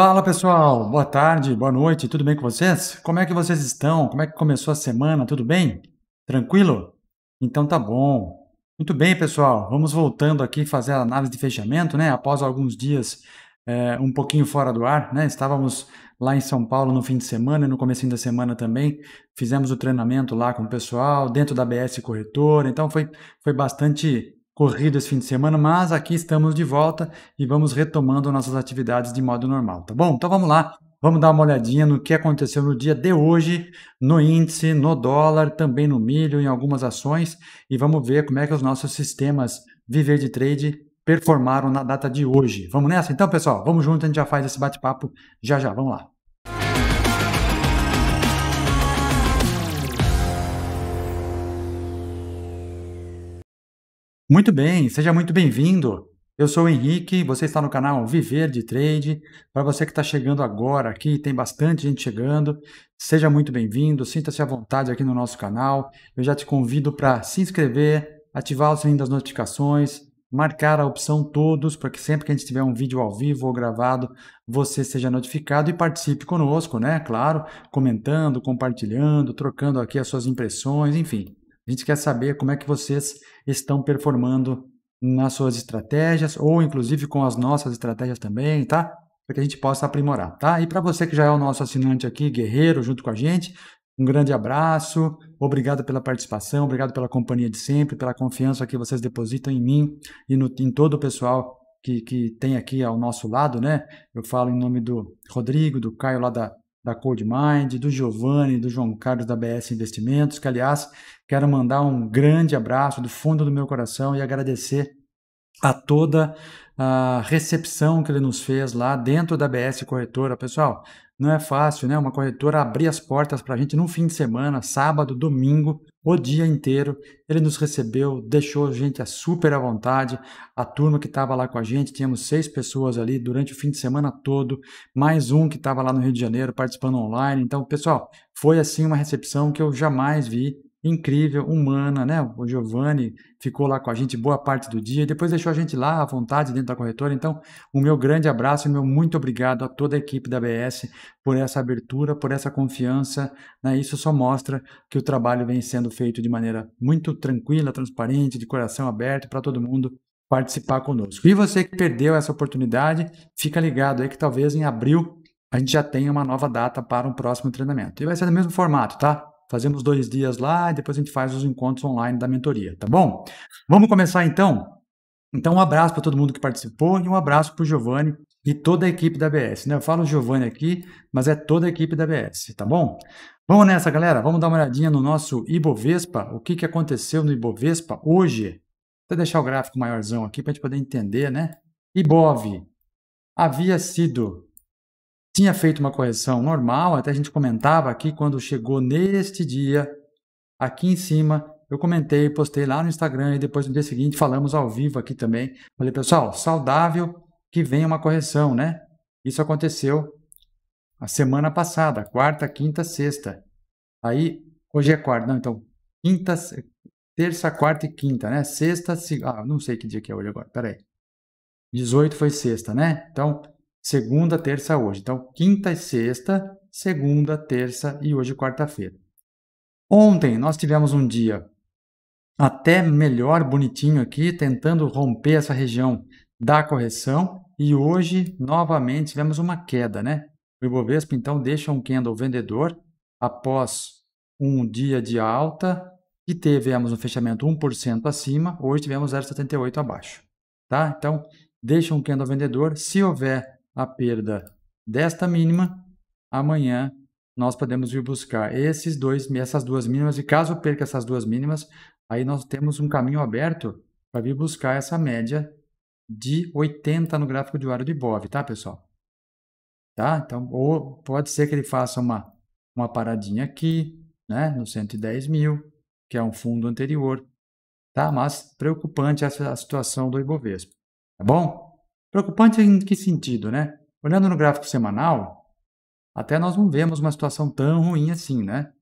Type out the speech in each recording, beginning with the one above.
Fala pessoal, boa tarde, boa noite, tudo bem com vocês? Como é que vocês estão? Como é que começou a semana? Tudo bem? Tranquilo? Então tá bom. Muito bem, pessoal, vamos voltando aqui fazer a análise de fechamento, né? Após alguns dias é, um pouquinho fora do ar, né? Estávamos lá em São Paulo no fim de semana e no começo da semana também. Fizemos o treinamento lá com o pessoal, dentro da BS Corretora, então foi, foi bastante corrido esse fim de semana, mas aqui estamos de volta e vamos retomando nossas atividades de modo normal, tá bom? Então vamos lá, vamos dar uma olhadinha no que aconteceu no dia de hoje, no índice, no dólar, também no milho, em algumas ações e vamos ver como é que os nossos sistemas Viver de Trade performaram na data de hoje. Vamos nessa então, pessoal? Vamos junto, a gente já faz esse bate-papo já já, vamos lá. Muito bem, seja muito bem-vindo. Eu sou o Henrique, você está no canal Viver de Trade. Para você que está chegando agora aqui, tem bastante gente chegando, seja muito bem-vindo, sinta-se à vontade aqui no nosso canal. Eu já te convido para se inscrever, ativar o sininho das notificações, marcar a opção todos, para que sempre que a gente tiver um vídeo ao vivo ou gravado, você seja notificado e participe conosco, né? Claro, comentando, compartilhando, trocando aqui as suas impressões, enfim. A gente quer saber como é que vocês estão performando nas suas estratégias ou inclusive com as nossas estratégias também, tá? Para que a gente possa aprimorar, tá? E para você que já é o nosso assinante aqui, guerreiro, junto com a gente, um grande abraço, obrigado pela participação, obrigado pela companhia de sempre, pela confiança que vocês depositam em mim e no, em todo o pessoal que, que tem aqui ao nosso lado, né? Eu falo em nome do Rodrigo, do Caio lá da da Cold Mind, do Giovanni, do João Carlos da BS Investimentos, que aliás quero mandar um grande abraço do fundo do meu coração e agradecer a toda a recepção que ele nos fez lá dentro da BS Corretora. Pessoal, não é fácil, né? Uma corretora abrir as portas para a gente no fim de semana, sábado, domingo, o dia inteiro. Ele nos recebeu, deixou a gente super à vontade. A turma que estava lá com a gente, tínhamos seis pessoas ali durante o fim de semana todo, mais um que estava lá no Rio de Janeiro participando online. Então, pessoal, foi assim uma recepção que eu jamais vi incrível, humana, né? O Giovanni ficou lá com a gente boa parte do dia e depois deixou a gente lá à vontade dentro da corretora. Então, o meu grande abraço e meu muito obrigado a toda a equipe da BS por essa abertura, por essa confiança. Né? Isso só mostra que o trabalho vem sendo feito de maneira muito tranquila, transparente, de coração aberto para todo mundo participar conosco. E você que perdeu essa oportunidade, fica ligado aí que talvez em abril a gente já tenha uma nova data para um próximo treinamento. E vai ser no mesmo formato, tá? Fazemos dois dias lá e depois a gente faz os encontros online da mentoria, tá bom? Vamos começar então? Então, um abraço para todo mundo que participou e um abraço para o Giovanni e toda a equipe da BS. Né? Eu falo Giovanni aqui, mas é toda a equipe da BS, tá bom? Vamos nessa, galera. Vamos dar uma olhadinha no nosso Ibovespa, o que, que aconteceu no Ibovespa hoje. Vou deixar o gráfico maiorzão aqui para a gente poder entender, né? Ibov havia sido tinha feito uma correção normal, até a gente comentava aqui quando chegou neste dia, aqui em cima, eu comentei, postei lá no Instagram e depois no dia seguinte falamos ao vivo aqui também. Falei, pessoal, saudável que vem uma correção, né? Isso aconteceu a semana passada, quarta, quinta, sexta. Aí, hoje é quarta, não, então, quinta, terça, quarta e quinta, né? Sexta, se... ah, não sei que dia que é hoje agora, peraí. 18 foi sexta, né? Então, segunda, terça, hoje. Então, quinta e sexta, segunda, terça e hoje quarta-feira. Ontem nós tivemos um dia até melhor, bonitinho aqui, tentando romper essa região da correção e hoje novamente tivemos uma queda, né? O Ibovespa então deixa um candle vendedor após um dia de alta e tivemos um fechamento 1% acima, hoje tivemos 0,78 abaixo, tá? Então, deixa um candle vendedor, se houver a perda desta mínima, amanhã nós podemos ir buscar esses dois, essas duas mínimas, e caso perca essas duas mínimas, aí nós temos um caminho aberto para vir buscar essa média de 80 no gráfico diário do Ibov, tá, pessoal? Tá? Então, ou pode ser que ele faça uma, uma paradinha aqui, né, no 110 mil, que é um fundo anterior, tá? Mas preocupante essa situação do Ibovespa, tá bom? Preocupante em que sentido, né? Olhando no gráfico semanal, até nós não vemos uma situação tão ruim assim, né?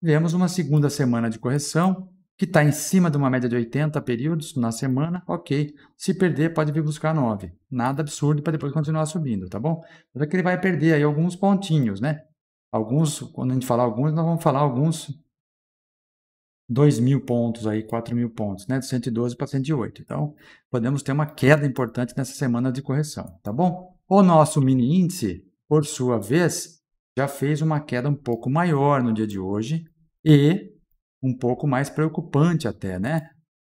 Vemos uma segunda semana de correção, que está em cima de uma média de 80 períodos na semana, ok. Se perder, pode vir buscar 9. Nada absurdo para depois continuar subindo, tá bom? Só que ele vai perder aí alguns pontinhos, né? Alguns, quando a gente falar alguns, nós vamos falar alguns 2 mil pontos, aí, 4 mil pontos, né? De 112 para 108. Então, podemos ter uma queda importante nessa semana de correção, tá bom? O nosso mini índice, por sua vez, já fez uma queda um pouco maior no dia de hoje e um pouco mais preocupante até, né?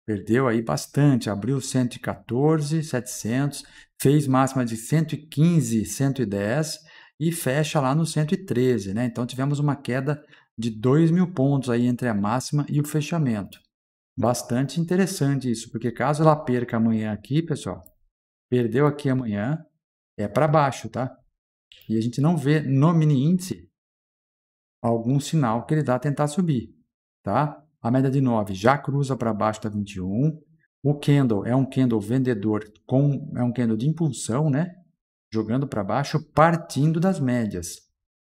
Perdeu aí bastante, abriu 114, 700, fez máxima de 115, 110 e fecha lá no 113, né? Então tivemos uma queda de 2 mil pontos aí entre a máxima e o fechamento. Bastante interessante isso, porque caso ela perca amanhã aqui, pessoal, perdeu aqui amanhã, é para baixo, tá? E a gente não vê no mini índice algum sinal que ele dá a tentar subir, tá? A média de 9 já cruza para baixo da 21. O candle é um candle vendedor com é um candle de impulsão, né? Jogando para baixo, partindo das médias.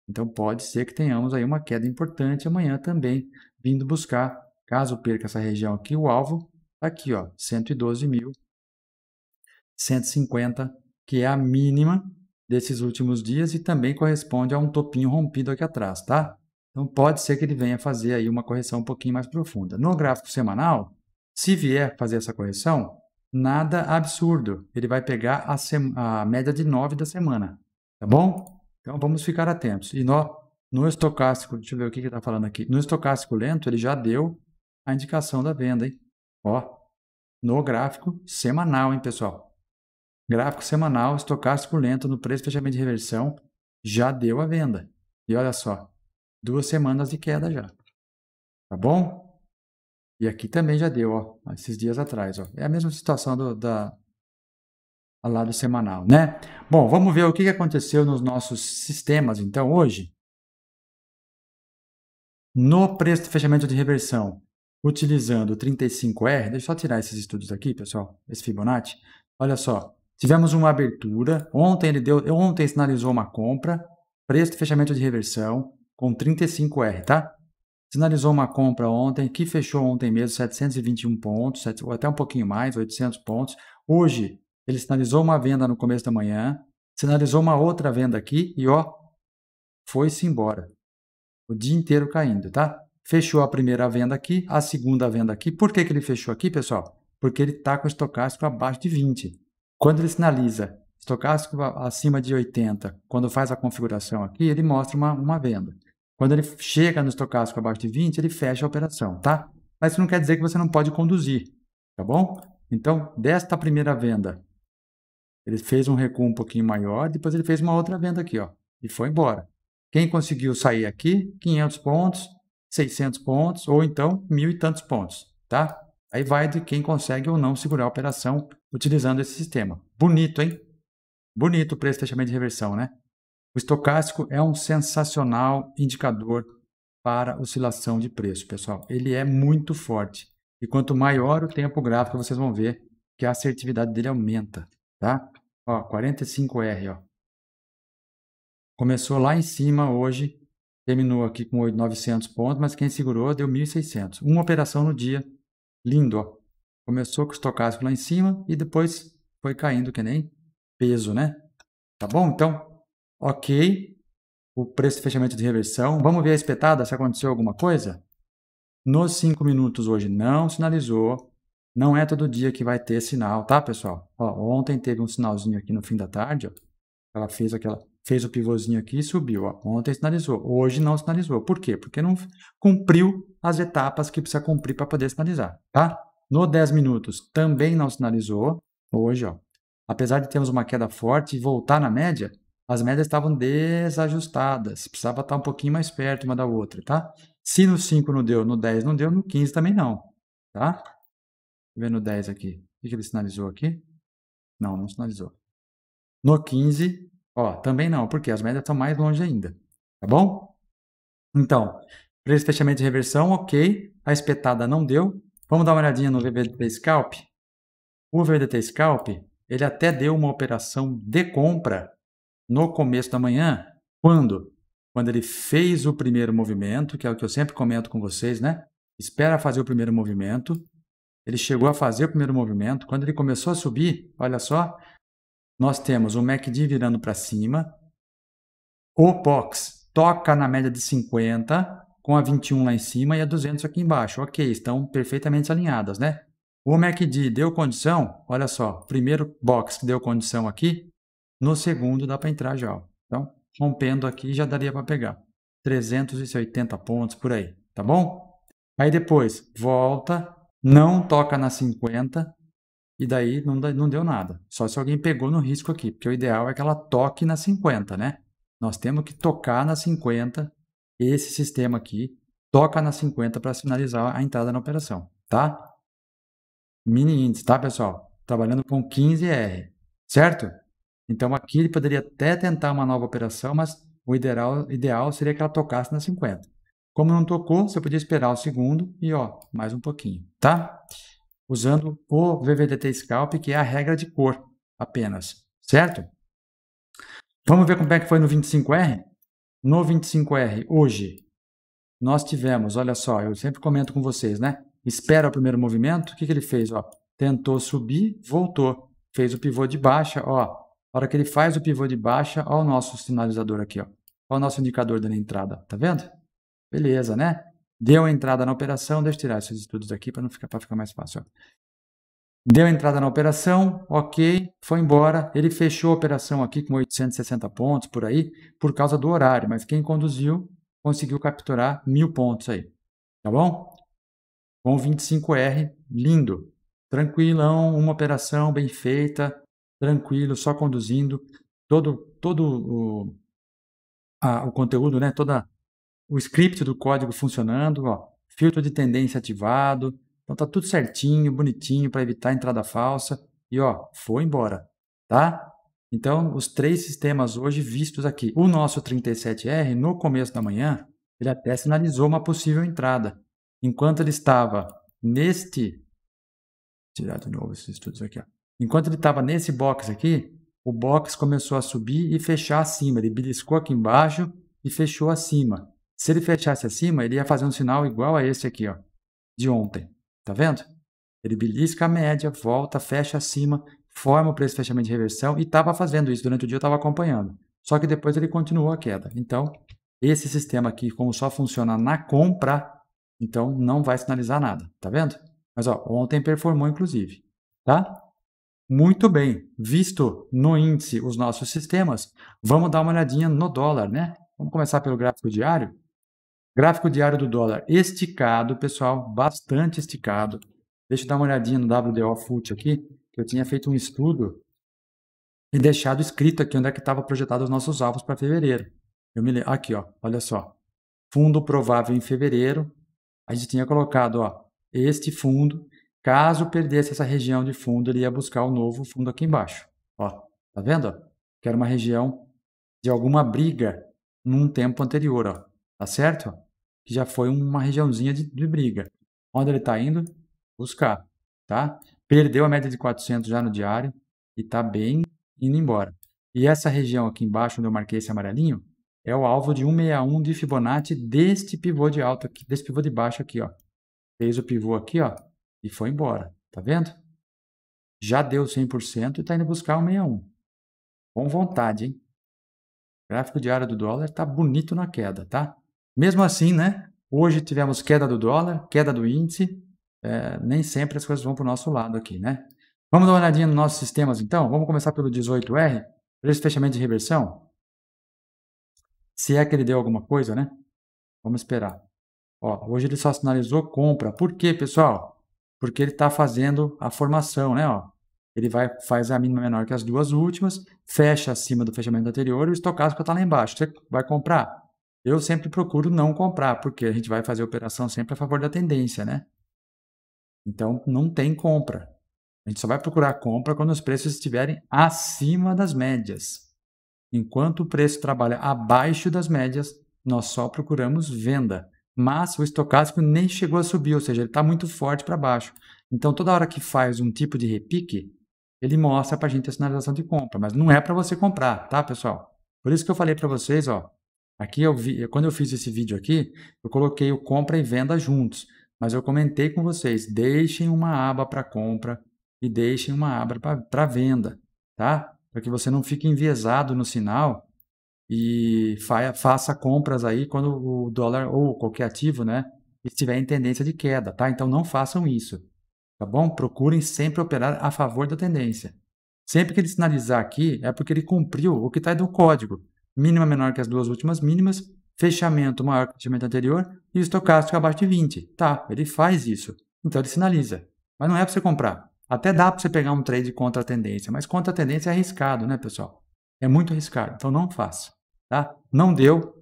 Então pode ser que tenhamos aí uma queda importante amanhã também, vindo buscar, caso perca essa região aqui, o alvo tá aqui, ó, 112.150, que é a mínima desses últimos dias e também corresponde a um topinho rompido aqui atrás, tá? Então pode ser que ele venha fazer aí uma correção um pouquinho mais profunda. No gráfico semanal, se vier fazer essa correção, nada absurdo. Ele vai pegar a, a média de 9 da semana, tá bom? Então vamos ficar atentos. E no, no estocástico, deixa eu ver o que está falando aqui. No estocástico lento, ele já deu a indicação da venda, hein? Ó, no gráfico semanal, hein, pessoal? Gráfico semanal, estocástico lento no preço fechamento de reversão, já deu a venda. E olha só, duas semanas de queda já. Tá bom? E aqui também já deu, ó, esses dias atrás. Ó. É a mesma situação do, da, ao lado semanal, né? Bom, vamos ver o que aconteceu nos nossos sistemas, então, hoje. No preço de fechamento de reversão, utilizando o 35R, deixa eu só tirar esses estudos aqui, pessoal, esse Fibonacci. Olha só, tivemos uma abertura, ontem ele deu, ontem sinalizou uma compra, preço de fechamento de reversão com 35R, tá? Sinalizou uma compra ontem, que fechou ontem mesmo, 721 pontos, ou até um pouquinho mais, 800 pontos. Hoje, ele sinalizou uma venda no começo da manhã, sinalizou uma outra venda aqui e ó, foi-se embora. O dia inteiro caindo, tá? Fechou a primeira venda aqui, a segunda venda aqui. Por que, que ele fechou aqui, pessoal? Porque ele está com o estocástico abaixo de 20. Quando ele sinaliza estocástico acima de 80, quando faz a configuração aqui, ele mostra uma, uma venda. Quando ele chega no estocástico abaixo de 20, ele fecha a operação, tá? Mas isso não quer dizer que você não pode conduzir, tá bom? Então, desta primeira venda ele fez um recuo um pouquinho maior, depois ele fez uma outra venda aqui, ó, e foi embora. Quem conseguiu sair aqui, 500 pontos, 600 pontos ou então mil e tantos pontos, tá? Aí vai de quem consegue ou não segurar a operação utilizando esse sistema. Bonito, hein? Bonito o preço fechamento de reversão, né? O estocástico é um sensacional indicador para oscilação de preço, pessoal. Ele é muito forte. E quanto maior o tempo gráfico, vocês vão ver que a assertividade dele aumenta, tá? Ó, 45R, ó. Começou lá em cima hoje, terminou aqui com 900 pontos, mas quem segurou deu 1.600. Uma operação no dia. Lindo, ó. Começou com o estocástico lá em cima e depois foi caindo que nem peso, né? Tá bom? Então, ok. O preço de fechamento de reversão. Vamos ver a espetada se aconteceu alguma coisa? Nos 5 minutos hoje não sinalizou. Não é todo dia que vai ter sinal, tá, pessoal? Ó, ontem teve um sinalzinho aqui no fim da tarde, ó. Ela fez aquela fez o pivôzinho aqui e subiu, ó. Ontem sinalizou, hoje não sinalizou. Por quê? Porque não cumpriu as etapas que precisa cumprir para poder sinalizar, tá? No 10 minutos também não sinalizou. Hoje, ó, apesar de termos uma queda forte e voltar na média, as médias estavam desajustadas, precisava estar tá um pouquinho mais perto uma da outra, tá? Se no 5 não deu, no 10 não deu, no 15 também não, tá? Vendo 10 aqui, o que ele sinalizou aqui? Não, não sinalizou. No 15, ó, também não, porque as médias estão mais longe ainda. Tá bom? Então, preço fechamento de reversão, ok. A espetada não deu. Vamos dar uma olhadinha no VBDT Scalp? O VBDT Scalp, ele até deu uma operação de compra no começo da manhã. Quando? Quando ele fez o primeiro movimento, que é o que eu sempre comento com vocês, né? Espera fazer o primeiro movimento, ele chegou a fazer o primeiro movimento. Quando ele começou a subir, olha só, nós temos o MACD virando para cima, o POX toca na média de 50, com a 21 lá em cima e a 200 aqui embaixo. Ok, estão perfeitamente alinhadas, né? O MACD deu condição, olha só, primeiro box que deu condição aqui, no segundo dá para entrar já. Ó. Então, rompendo aqui já daria para pegar. 380 pontos por aí, tá bom? Aí depois volta, não toca na 50 e daí não, deu nada. Só se alguém pegou no risco aqui, porque o ideal é que ela toque na 50, né? Nós temos que tocar na 50, esse sistema aqui toca na 50 para sinalizar a entrada na operação, tá? Mini índice, tá, pessoal? Trabalhando com 15R, certo? Então aqui ele poderia até tentar uma nova operação, mas o ideal, ideal seria que ela tocasse na 50. Como não tocou, você podia esperar o segundo e ó, mais um pouquinho, tá? Usando o VVDT Scalp, que é a regra de cor apenas, certo? Vamos ver como é que foi no 25R? No 25R, hoje, nós tivemos, olha só, eu sempre comento com vocês, né? Espera o primeiro movimento, o que, que ele fez? Ó, tentou subir, voltou, fez o pivô de baixa, ó. A hora que ele faz o pivô de baixa, ó o nosso sinalizador aqui, ó. o nosso indicador da entrada, tá vendo? Beleza, né? Deu entrada na operação, deixa eu tirar esses estudos aqui para não ficar, ficar mais fácil. Deu entrada na operação, ok, foi embora. Ele fechou a operação aqui com 860 pontos por aí, por causa do horário, mas quem conduziu conseguiu capturar mil pontos aí. Tá bom? Com 25R, lindo, tranquilão, uma operação bem feita, tranquilo, só conduzindo todo, todo o, a, o conteúdo, né? toda o script do código funcionando, ó, filtro de tendência ativado, então tá tudo certinho, bonitinho para evitar entrada falsa e ó, foi embora, tá? Então, os três sistemas hoje vistos aqui. O nosso 37R, no começo da manhã, ele até sinalizou uma possível entrada. Enquanto ele estava neste. Tirar de novo esses estudos aqui. Ó. Enquanto ele estava nesse box aqui, o box começou a subir e fechar acima. Ele beliscou aqui embaixo e fechou acima. Se ele fechasse acima, ele ia fazer um sinal igual a esse aqui, ó, de ontem. Tá vendo? Ele belisca a média, volta, fecha acima, forma o preço de fechamento de reversão e estava fazendo isso durante o dia, eu estava acompanhando. Só que depois ele continuou a queda. Então, esse sistema aqui, como só funciona na compra, então não vai sinalizar nada, tá vendo? Mas ó, ontem performou inclusive, tá? Muito bem, visto no índice os nossos sistemas, vamos dar uma olhadinha no dólar, né? Vamos começar pelo gráfico diário. Gráfico diário do dólar esticado, pessoal, bastante esticado. Deixa eu dar uma olhadinha no WDO FUT aqui, que eu tinha feito um estudo e deixado escrito aqui onde é que estava projetado os nossos alvos para fevereiro. Eu me aqui, ó, olha só. Fundo provável em fevereiro. A gente tinha colocado, ó, este fundo, caso perdesse essa região de fundo, ele ia buscar o um novo fundo aqui embaixo. Ó, tá vendo? Que era uma região de alguma briga num tempo anterior, ó. Tá certo? que já foi uma regiãozinha de, de briga. Onde ele está indo? Buscar, tá? Perdeu a média de 400 já no diário e está bem indo embora. E essa região aqui embaixo, onde eu marquei esse amarelinho, é o alvo de 161 de Fibonacci deste pivô de alto aqui, desse pivô de baixo aqui, ó. Fez o pivô aqui, ó, e foi embora. Tá vendo? Já deu 100% e está indo buscar o Com vontade, hein? O gráfico diário do dólar está bonito na queda, tá? Mesmo assim, né? Hoje tivemos queda do dólar, queda do índice. É, nem sempre as coisas vão para o nosso lado aqui, né? Vamos dar uma olhadinha nos nossos sistemas, então? Vamos começar pelo 18R, preço de fechamento de reversão. Se é que ele deu alguma coisa, né? Vamos esperar. Ó, hoje ele só sinalizou compra. Por quê, pessoal? Porque ele está fazendo a formação, né? Ó, ele vai, faz a mínima menor que as duas últimas, fecha acima do fechamento anterior e o estocástico está lá embaixo. Você vai comprar? Eu sempre procuro não comprar, porque a gente vai fazer operação sempre a favor da tendência, né? Então não tem compra. A gente só vai procurar compra quando os preços estiverem acima das médias. Enquanto o preço trabalha abaixo das médias, nós só procuramos venda. Mas o estocástico nem chegou a subir, ou seja, ele está muito forte para baixo. Então toda hora que faz um tipo de repique, ele mostra para a gente a sinalização de compra, mas não é para você comprar, tá, pessoal? Por isso que eu falei para vocês, ó, Aqui eu vi, quando eu fiz esse vídeo aqui, eu coloquei o compra e venda juntos, mas eu comentei com vocês, deixem uma aba para compra e deixem uma aba para venda, tá? Para que você não fique enviesado no sinal e fa faça compras aí quando o dólar ou qualquer ativo, né, estiver em tendência de queda, tá? Então não façam isso, tá bom? Procurem sempre operar a favor da tendência. Sempre que ele sinalizar aqui, é porque ele cumpriu o que está no código mínima menor que as duas últimas mínimas, fechamento maior que o fechamento anterior e estocástico abaixo de 20. Tá, ele faz isso. Então ele sinaliza. Mas não é para você comprar. Até dá para você pegar um trade contra a tendência, mas contra a tendência é arriscado, né, pessoal? É muito arriscado, então não faça. Tá? Não deu,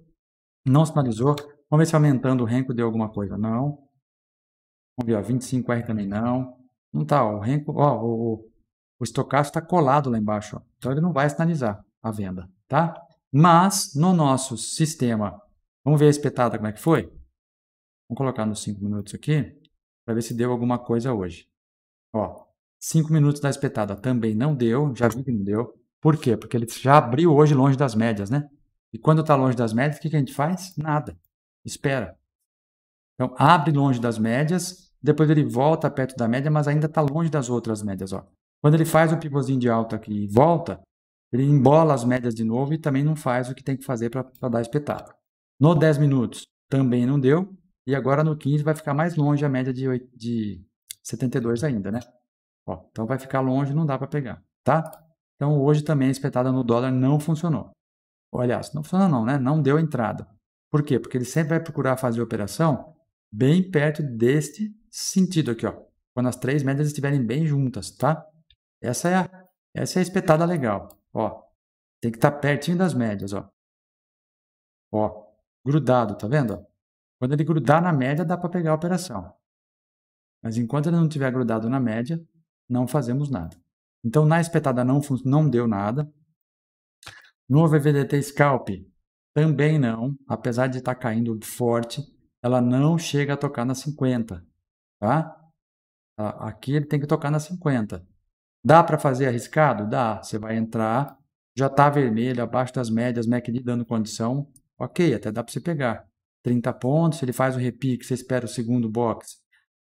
não sinalizou. Vamos ver se aumentando o renco deu alguma coisa. Não. Vamos ver, ó, 25R também não. Não tá, ó, o renco, ó, o, o estocástico está colado lá embaixo, ó. então ele não vai sinalizar a venda, tá? Mas no nosso sistema, vamos ver a espetada como é que foi? Vamos colocar nos 5 minutos aqui para ver se deu alguma coisa hoje. Ó, 5 minutos da espetada também não deu, já vi que não deu. Por quê? Porque ele já abriu hoje longe das médias, né? E quando está longe das médias, o que, que a gente faz? Nada. Espera. Então, abre longe das médias, depois ele volta perto da média, mas ainda está longe das outras médias. Ó. Quando ele faz o pivôzinho de alta aqui e volta, ele embola as médias de novo e também não faz o que tem que fazer para dar espetáculo. No 10 minutos também não deu. E agora no 15 vai ficar mais longe a média de, 8, de 72 ainda, né? Ó, então vai ficar longe, não dá para pegar, tá? Então hoje também a espetada no dólar não funcionou. Olha aliás, não funciona não, né? Não deu entrada. Por quê? Porque ele sempre vai procurar fazer operação bem perto deste sentido aqui, ó. Quando as três médias estiverem bem juntas, tá? Essa é a, essa é a espetada legal. Ó, tem que estar tá pertinho das médias, ó. Ó, grudado, tá vendo? Quando ele grudar na média, dá para pegar a operação. Mas enquanto ele não tiver grudado na média, não fazemos nada. Então, na espetada não, não deu nada. No VVDT Scalp, também não. Apesar de estar tá caindo forte, ela não chega a tocar na 50, tá? Aqui ele tem que tocar na 50. Dá para fazer arriscado? Dá. Você vai entrar, já está vermelho, abaixo das médias, MACD dando condição. Ok, até dá para você pegar. 30 pontos, ele faz o repique, você espera o segundo box.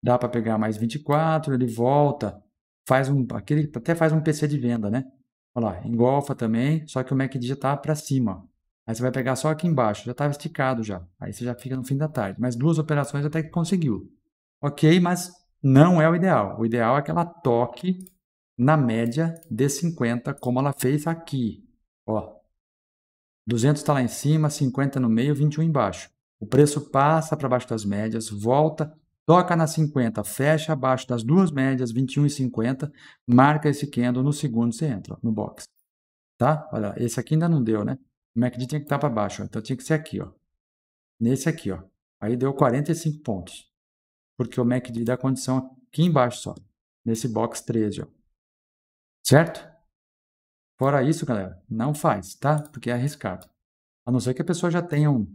Dá para pegar mais 24, ele volta, faz um, aquele, até faz um PC de venda, né? Olha lá, engolfa também, só que o MACD já está para cima. Aí você vai pegar só aqui embaixo, já estava esticado já. Aí você já fica no fim da tarde. Mas duas operações até que conseguiu. Ok, mas não é o ideal. O ideal é que ela toque na média de 50, como ela fez aqui. Ó, 200 está lá em cima, 50 no meio, 21 embaixo. O preço passa para baixo das médias, volta, toca na 50, fecha abaixo das duas médias, 21 e 50, marca esse candle, no segundo você entra, no box. Tá? Olha, esse aqui ainda não deu, né? O MACD tinha que estar tá para baixo, ó, então tinha que ser aqui, ó. Nesse aqui, ó. Aí deu 45 pontos. Porque o MACD dá condição aqui embaixo só, nesse box 13, ó. Certo? Fora isso, galera, não faz, tá? Porque é arriscado. A não ser que a pessoa já tenha um,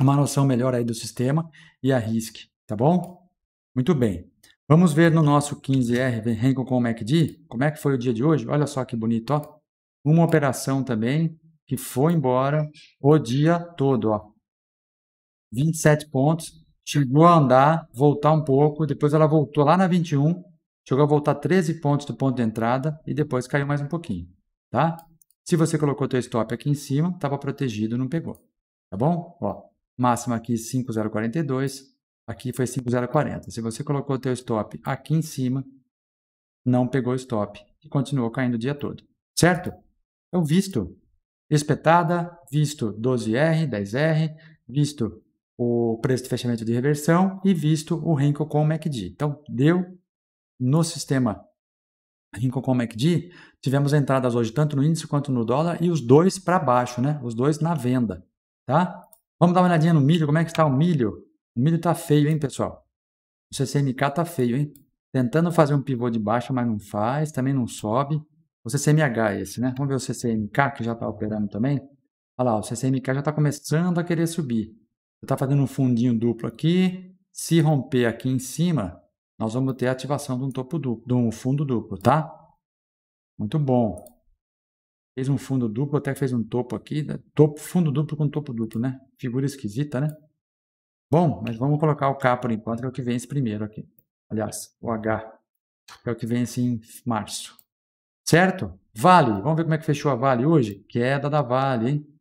uma noção melhor aí do sistema e arrisque, tá bom? Muito bem. Vamos ver no nosso 15R Renko com o MACD, é como é que foi o dia de hoje? Olha só que bonito, ó. Uma operação também que foi embora o dia todo, ó. 27 pontos, chegou a andar, voltar um pouco, depois ela voltou lá na 21, Chegou a voltar 13 pontos do ponto de entrada e depois caiu mais um pouquinho, tá? Se você colocou teu stop aqui em cima, estava protegido, não pegou. Tá bom? Ó, máxima aqui 5042, aqui foi 5040. Se você colocou teu stop aqui em cima, não pegou o stop e continuou caindo o dia todo. Certo? Eu então, visto espetada, visto 12R, 10R, visto o preço de fechamento de reversão e visto o Renko com o MACD. Então, deu no sistema Rincon MACD, tivemos entradas hoje tanto no índice quanto no dólar e os dois para baixo, né? Os dois na venda, tá? Vamos dar uma olhadinha no milho, como é que está o milho? O milho tá feio, hein, pessoal? O CCMK tá feio, hein? Tentando fazer um pivô de baixa, mas não faz, também não sobe. O CCMH é esse, né? Vamos ver o CCMK, que já está operando também. Olha lá, o CCMK já está começando a querer subir. Está fazendo um fundinho duplo aqui. Se romper aqui em cima, nós vamos ter a ativação de um topo duplo, de um fundo duplo, tá? Muito bom. Fez um fundo duplo, até fez um topo aqui, né? topo, fundo duplo com topo duplo, né? Figura esquisita, né? Bom, mas vamos colocar o K por enquanto, que é o que vence primeiro aqui. Aliás, o H, que é o que vence em março. Certo? Vale, vamos ver como é que fechou a Vale hoje? Queda da Vale, hein?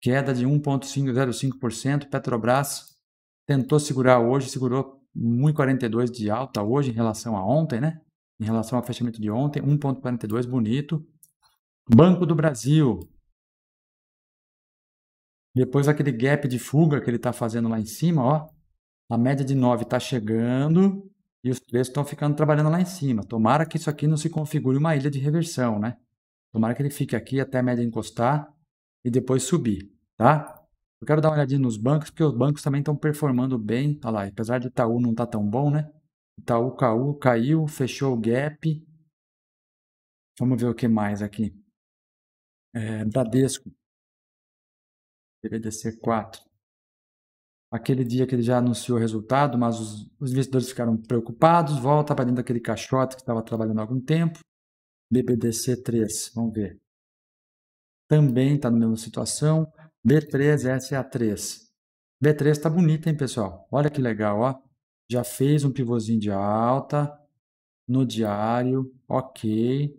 Queda de 1,505%. Petrobras tentou segurar hoje, segurou 1,42 de alta hoje em relação a ontem, né? Em relação ao fechamento de ontem, 1,42, bonito. Banco do Brasil. Depois aquele gap de fuga que ele está fazendo lá em cima, ó. A média de 9 está chegando e os preços estão ficando trabalhando lá em cima. Tomara que isso aqui não se configure uma ilha de reversão, né? Tomara que ele fique aqui até a média encostar e depois subir, tá? Eu quero dar uma olhadinha nos bancos, porque os bancos também estão performando bem. Olha lá, apesar de Itaú não estar tá tão bom, né? Itaú caiu, caiu, fechou o gap. Vamos ver o que mais aqui. É, Bradesco. BBDC 4. Aquele dia que ele já anunciou o resultado, mas os, os investidores ficaram preocupados. Volta para dentro daquele caixote que estava trabalhando há algum tempo. BBDC 3, vamos ver. Também está na mesma situação. B3SA3. B3 está bonita, hein, pessoal? Olha que legal, ó. Já fez um pivôzinho de alta no diário, ok.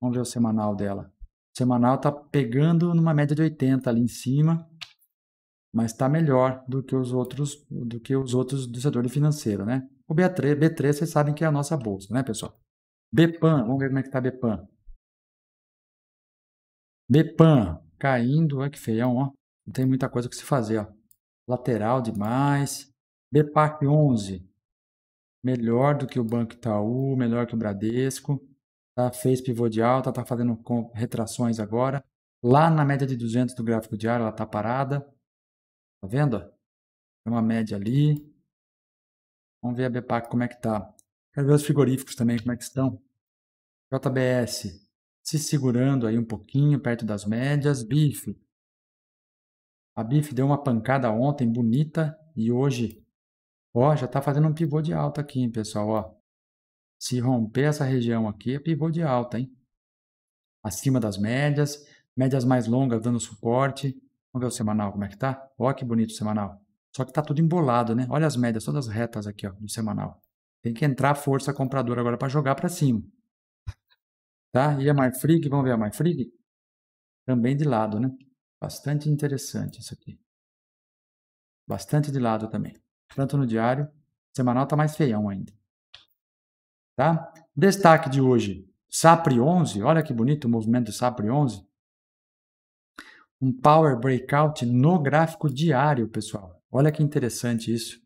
Vamos ver o semanal dela. O semanal está pegando numa média de 80 ali em cima, mas está melhor do que os outros do que os outros do setor financeiro, né? O B3, B3 vocês sabem que é a nossa bolsa, né, pessoal? Bepan, vamos ver como é que está Bepan. Bepan caindo, olha que feião, ó tem muita coisa que se fazer. Ó. Lateral demais. BPAC 11. Melhor do que o Banco Itaú, melhor que o Bradesco. Tá? Fez pivô de alta, está fazendo retrações agora. Lá na média de 200 do gráfico diário, ela está parada. Tá vendo? Tem uma média ali. Vamos ver a BPAC como é que tá. Quero ver os frigoríficos também, como é que estão. JBS se segurando aí um pouquinho perto das médias. BIF a BIF deu uma pancada ontem bonita e hoje, ó, já está fazendo um pivô de alta aqui, hein, pessoal, ó. Se romper essa região aqui, é pivô de alta, hein? Acima das médias, médias mais longas dando suporte. Vamos ver o semanal como é que tá? Ó que bonito o semanal. Só que tá tudo embolado, né? Olha as médias, todas retas aqui, ó, no semanal. Tem que entrar a força compradora agora para jogar para cima. Tá? E a Marfrig, vamos ver a Marfrig? Também de lado, né? Bastante interessante isso aqui. Bastante de lado também. Tanto no diário, semanal tá mais feião ainda. Tá? Destaque de hoje, SAPRI 11, olha que bonito o movimento do SAPRI 11. Um power breakout no gráfico diário, pessoal. Olha que interessante isso.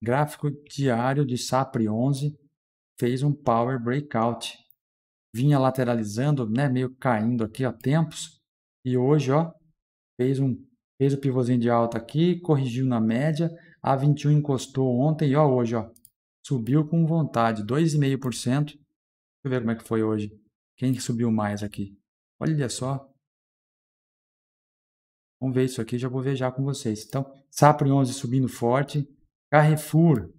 Gráfico diário de SAPRI 11 fez um power breakout. Vinha lateralizando, né, meio caindo aqui, há tempos. E hoje, ó, fez um fez o pivôzinho de alta aqui, corrigiu na média, a 21 encostou ontem e ó, hoje ó, subiu com vontade, 2,5%. Deixa eu ver como é que foi hoje. Quem subiu mais aqui? Olha só. Vamos ver isso aqui, já vou ver já com vocês. Então, Sapri 11 subindo forte, Carrefour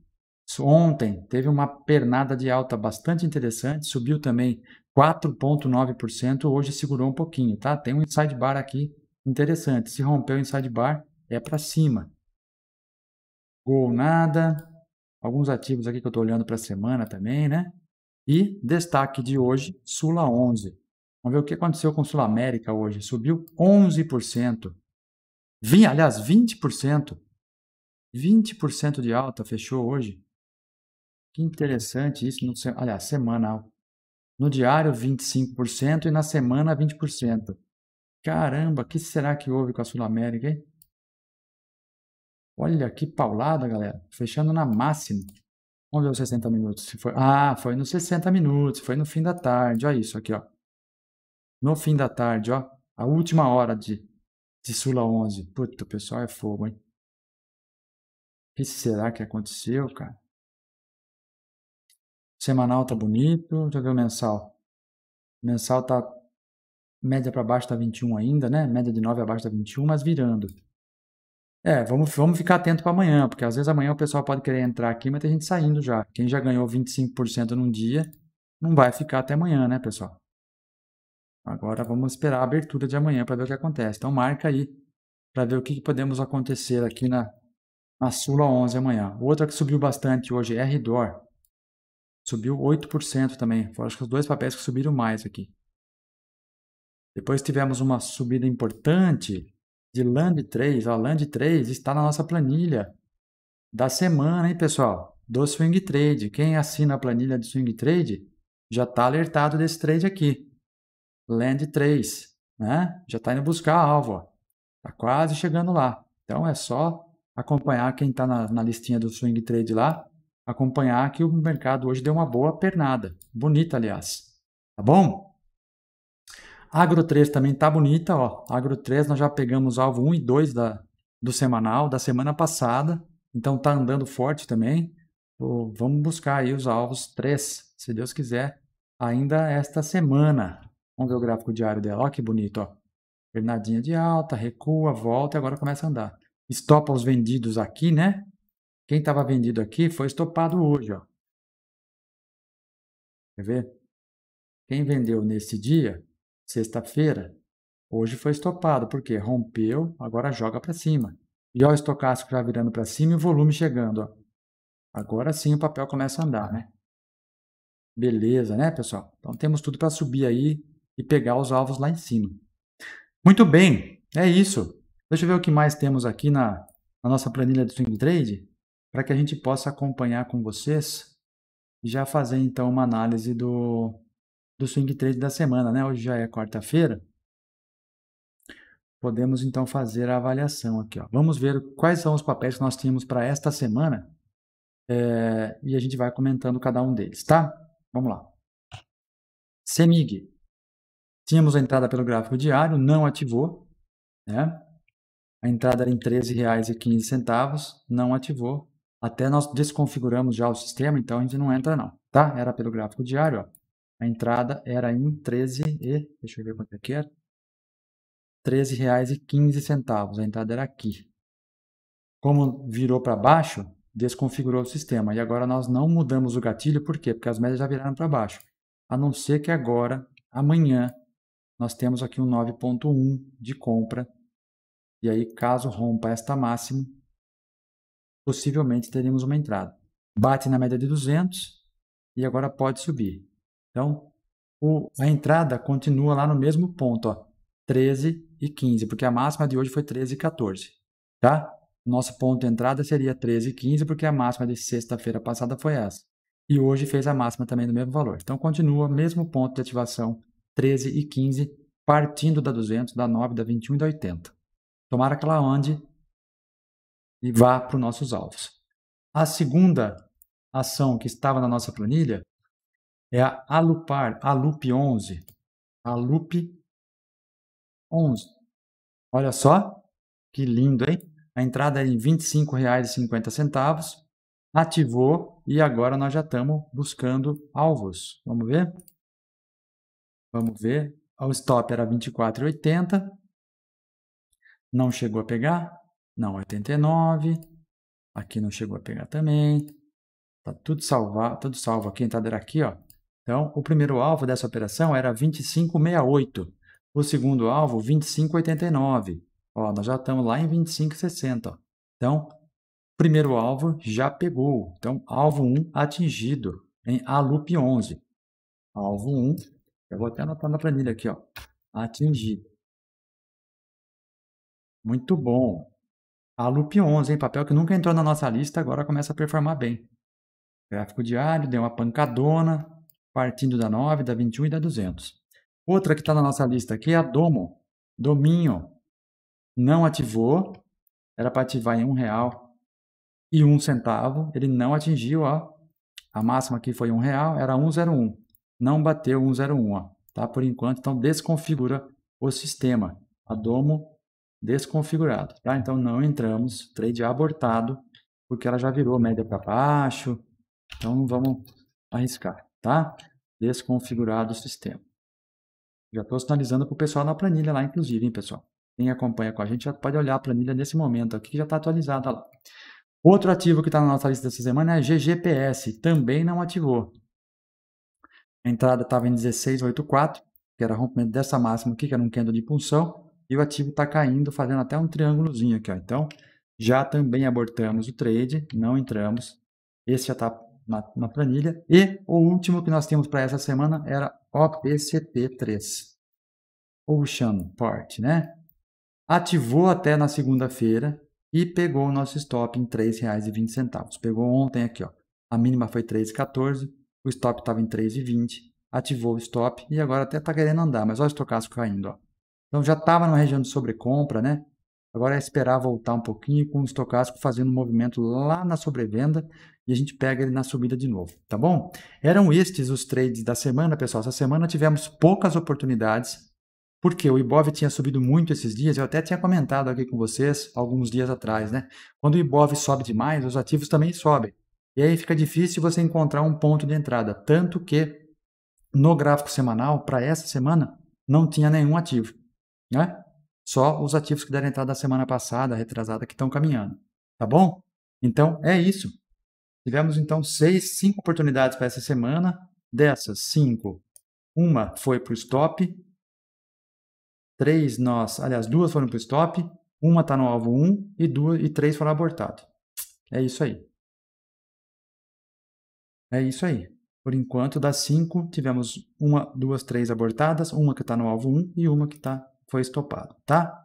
ontem teve uma pernada de alta bastante interessante, subiu também 4,9%, hoje segurou um pouquinho, tá? Tem um sidebar aqui Interessante. Se rompeu inside bar, é para cima. Gol nada. Alguns ativos aqui que eu estou olhando para a semana também, né? E destaque de hoje, Sula 11. Vamos ver o que aconteceu com Sul América hoje. Subiu 11%. Vim, aliás, 20%. 20% de alta fechou hoje. Que interessante isso. No, aliás, semanal. No diário, 25% e na semana, 20%. Caramba, o que será que houve com a Sul-América, hein? Olha que paulada, galera. Fechando na máxima. Vamos ver os 60 minutos. Se foi... Ah, foi nos 60 minutos, foi no fim da tarde. Olha isso aqui, ó. No fim da tarde, ó. A última hora de, de Sula 11. Puta, o pessoal é fogo, hein? O que será que aconteceu, cara? Semanal tá bonito. Deixa eu ver o mensal. O mensal tá média para baixo está 21 ainda, né? Média de 9 abaixo está 21, mas virando. É, vamos, vamos ficar atento para amanhã, porque às vezes amanhã o pessoal pode querer entrar aqui, mas tem gente saindo já. Quem já ganhou 25% num dia, não vai ficar até amanhã, né, pessoal? Agora vamos esperar a abertura de amanhã para ver o que acontece. Então marca aí para ver o que, que podemos acontecer aqui na, na Sula 11 amanhã. Outra que subiu bastante hoje é Ridor. Subiu 8% também. Acho que os dois papéis que subiram mais aqui. Depois tivemos uma subida importante de Land 3. A Land 3 está na nossa planilha da semana, hein, pessoal? Do Swing Trade. Quem assina a planilha de Swing Trade já está alertado desse trade aqui. Land 3, né? Já está indo buscar alvo. Está quase chegando lá. Então é só acompanhar quem está na, na listinha do Swing Trade lá, acompanhar que o mercado hoje deu uma boa pernada. Bonita, aliás. Tá bom? Agro 3 também tá bonita, ó. Agro 3 nós já pegamos alvo 1 e 2 da, do semanal, da semana passada. Então tá andando forte também. Pô, vamos buscar aí os alvos 3, se Deus quiser, ainda esta semana. Vamos ver o gráfico diário dela. Ó que bonito, ó. Pernadinha de alta, recua, volta e agora começa a andar. Estopa os vendidos aqui, né? Quem estava vendido aqui foi estopado hoje, ó. Quer ver? Quem vendeu nesse dia Sexta-feira, hoje foi estopado, porque rompeu, agora joga para cima. E olha o estocástico já virando para cima e o volume chegando. Ó. Agora sim o papel começa a andar, né? Beleza, né, pessoal? Então temos tudo para subir aí e pegar os alvos lá em cima. Muito bem, é isso. Deixa eu ver o que mais temos aqui na, na nossa planilha do Swing Trade para que a gente possa acompanhar com vocês e já fazer então uma análise do, do swing trade da semana, né? Hoje já é quarta-feira. Podemos então fazer a avaliação aqui. Ó. Vamos ver quais são os papéis que nós tínhamos para esta semana é, e a gente vai comentando cada um deles, tá? Vamos lá. CEMIG. Tínhamos a entrada pelo gráfico diário, não ativou, né? A entrada era em R$ 13,15, não ativou. Até nós desconfiguramos já o sistema, então a gente não entra não, tá? Era pelo gráfico diário, ó. A entrada era em 13 e, deixa eu ver quanto é que era. R$ 13,15. A entrada era aqui. Como virou para baixo, desconfigurou o sistema. E agora nós não mudamos o gatilho, por quê? Porque as médias já viraram para baixo. A não ser que agora, amanhã, nós temos aqui um 9.1 de compra. E aí, caso rompa esta máxima, possivelmente teremos uma entrada. Bate na média de 200 e agora pode subir. Então, o, a entrada continua lá no mesmo ponto, ó, 13 e 15, porque a máxima de hoje foi 13 e 14, tá? Nosso ponto de entrada seria 13 e 15, porque a máxima de sexta-feira passada foi essa. E hoje fez a máxima também do mesmo valor. Então, continua mesmo ponto de ativação, 13 e 15, partindo da 200, da 9, da 21 e da 80. Tomara que ela ande e vá para os nossos alvos. A segunda ação que estava na nossa planilha é a Alupar, Alup 11. Alup 11. Olha só, que lindo, hein? A entrada é em R$ 25,50. Ativou e agora nós já estamos buscando alvos. Vamos ver? Vamos ver. O stop era 24,80. Não chegou a pegar. Não, 89. Aqui não chegou a pegar também. Tá tudo salvado, tudo salvo aqui, entrada era aqui, ó. Então, o primeiro alvo dessa operação era 2568, o segundo alvo 2589. Ó, nós já estamos lá em 2560. Então, primeiro alvo já pegou. Então, alvo 1 atingido em loop 11. Alvo 1, eu vou até anotar na planilha aqui, ó. Atingido. Muito bom. loop 11, hein? Papel que nunca entrou na nossa lista, agora começa a performar bem. Gráfico diário, deu uma pancadona, partindo da 9, da 21 e da 200. Outra que está na nossa lista aqui é a Domo. Dominho não ativou, era para ativar em um real e um centavo, ele não atingiu, ó. A máxima aqui foi um real, era 101, não bateu 101, ó, tá? Por enquanto, então desconfigura o sistema. A Domo desconfigurado, tá? Então não entramos, trade abortado, porque ela já virou média para baixo, então não vamos arriscar tá? Desconfigurado o sistema. Já estou sinalizando para o pessoal na planilha lá, inclusive, hein, pessoal? Quem acompanha com a gente já pode olhar a planilha nesse momento aqui, que já está atualizada lá. Outro ativo que está na nossa lista dessa semana é a GGPS, também não ativou. A entrada estava em 1684, que era rompimento dessa máxima aqui, que era um candle de punção, e o ativo está caindo, fazendo até um triângulozinho aqui. Ó. Então, já também abortamos o trade, não entramos. Esse já está na, na planilha. E o último que nós temos para essa semana era OPCP3, Ocean Port, né? Ativou até na segunda-feira e pegou o nosso stop em R$ 3,20. Pegou ontem aqui, ó. A mínima foi 3,14, o stop estava em 3,20, ativou o stop e agora até está querendo andar, mas olha o estocástico caindo, ó. Então já estava numa região de sobrecompra, né? Agora é esperar voltar um pouquinho com o estocástico fazendo um movimento lá na sobrevenda e a gente pega ele na subida de novo, tá bom? Eram estes os trades da semana, pessoal. Essa semana tivemos poucas oportunidades, porque o Ibov tinha subido muito esses dias. Eu até tinha comentado aqui com vocês alguns dias atrás, né? Quando o Ibov sobe demais, os ativos também sobem. E aí fica difícil você encontrar um ponto de entrada. Tanto que no gráfico semanal, para essa semana, não tinha nenhum ativo, né? Só os ativos que deram entrada da semana passada, retrasada, que estão caminhando. Tá bom? Então, é isso. Tivemos, então, seis, cinco oportunidades para essa semana. Dessas, cinco, uma foi para o stop. Três nós, aliás, duas foram para o stop. Uma está no alvo 1 um, e, duas, e três foram abortadas. É isso aí. É isso aí. Por enquanto, das cinco, tivemos uma, duas, três abortadas, uma que está no alvo 1 um, e uma que está foi estopado, tá?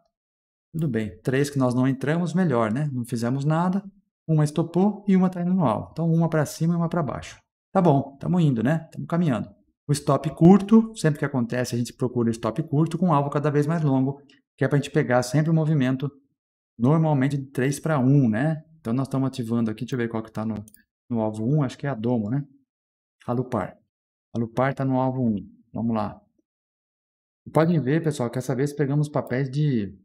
Tudo bem, três que nós não entramos, melhor, né? Não fizemos nada, uma estopou e uma está indo no alvo. Então, uma para cima e uma para baixo. Tá bom, estamos indo, né? Estamos caminhando. O stop curto, sempre que acontece, a gente procura stop curto com alvo cada vez mais longo, que é para a gente pegar sempre o movimento, normalmente de 3 para 1, né? Então, nós estamos ativando aqui, deixa eu ver qual que está no, no alvo 1, acho que é a domo, né? Alupar. Alupar está no alvo 1. Vamos lá. Podem ver, pessoal, que essa vez pegamos papéis de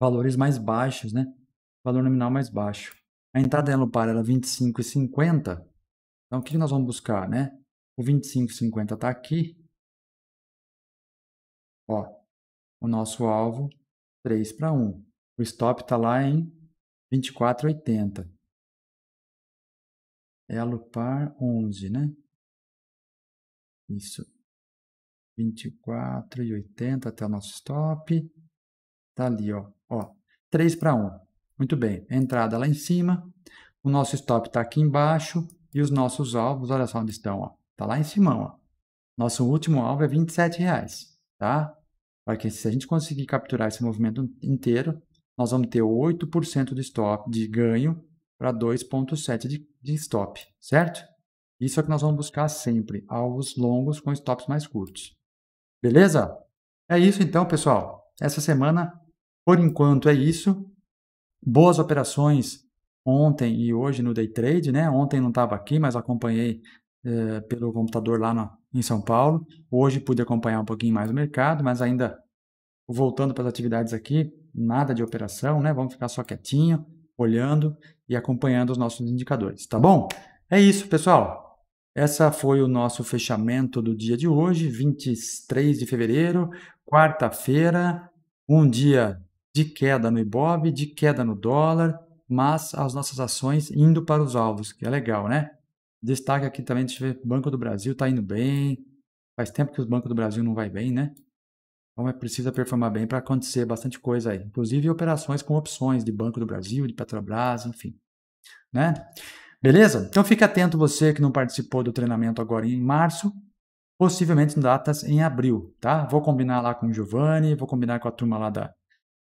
valores mais baixos, né? Valor nominal mais baixo. A entrada dela no par era 25,50. Então, o que nós vamos buscar, né? O 25,50 está aqui. Ó, o nosso alvo, 3 para 1. O stop está lá em 24,80. Elo par 11, né? Isso. 24,80 até o nosso stop. Tá ali, ó. ó 3 para 1. Muito bem. Entrada lá em cima. O nosso stop está aqui embaixo. E os nossos alvos, olha só onde estão, ó. Tá lá em cima, ó. Nosso último alvo é 27 reais, tá? Porque se a gente conseguir capturar esse movimento inteiro, nós vamos ter 8% de stop de ganho para 2,7% de, de stop, certo? Isso é o que nós vamos buscar sempre, alvos longos com stops mais curtos. Beleza? É isso então, pessoal. Essa semana, por enquanto, é isso. Boas operações ontem e hoje no day trade, né? Ontem não estava aqui, mas acompanhei eh, pelo computador lá em São Paulo. Hoje pude acompanhar um pouquinho mais o mercado, mas ainda voltando para as atividades aqui, nada de operação, né? Vamos ficar só quietinho, olhando e acompanhando os nossos indicadores, tá bom? É isso, pessoal. Essa foi o nosso fechamento do dia de hoje, 23 de fevereiro, quarta-feira, um dia de queda no Ibov, de queda no dólar, mas as nossas ações indo para os alvos, que é legal, né? Destaque aqui também, deixa eu ver, Banco do Brasil está indo bem. Faz tempo que o Banco do Brasil não vai bem, né? Então é precisa performar bem para acontecer bastante coisa aí, inclusive operações com opções de Banco do Brasil, de Petrobras, enfim, né? Beleza? Então fique atento você que não participou do treinamento agora em março, possivelmente datas em abril, tá? Vou combinar lá com o Giovanni, vou combinar com a turma lá da,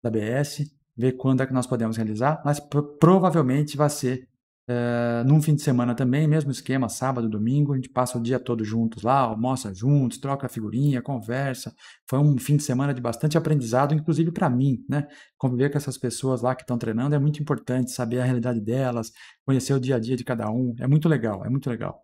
da BS, ver quando é que nós podemos realizar, mas provavelmente vai ser é, num fim de semana também, mesmo esquema, sábado, domingo, a gente passa o dia todo juntos lá, almoça juntos, troca figurinha, conversa. Foi um fim de semana de bastante aprendizado, inclusive para mim, né? Conviver com essas pessoas lá que estão treinando é muito importante, saber a realidade delas, conhecer o dia a dia de cada um. É muito legal, é muito legal.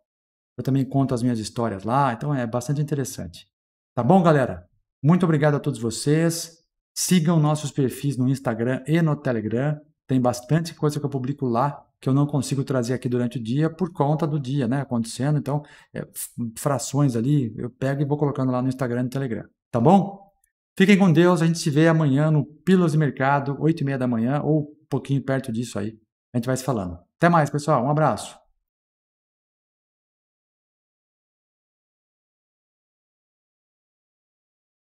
Eu também conto as minhas histórias lá, então é bastante interessante. Tá bom, galera? Muito obrigado a todos vocês. Sigam nossos perfis no Instagram e no Telegram. Tem bastante coisa que eu publico lá que eu não consigo trazer aqui durante o dia por conta do dia, né? Acontecendo. Então, é, frações ali, eu pego e vou colocando lá no Instagram e no Telegram. Tá bom? Fiquem com Deus. A gente se vê amanhã no Pílulas de Mercado, 8 e meia da manhã ou um pouquinho perto disso aí. A gente vai se falando. Até mais, pessoal. Um abraço.